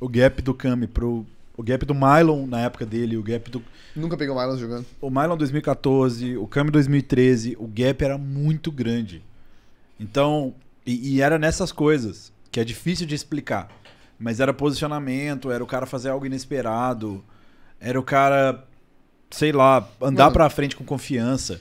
o gap do Kami pro. O gap do Mylon na época dele, o gap do. Nunca peguei o Mylon jogando. O Mylon 2014, o Kami 2013, o gap era muito grande. Então. E, e era nessas coisas que é difícil de explicar. Mas era posicionamento, era o cara fazer algo inesperado, era o cara, sei lá, andar Mano, pra frente com confiança.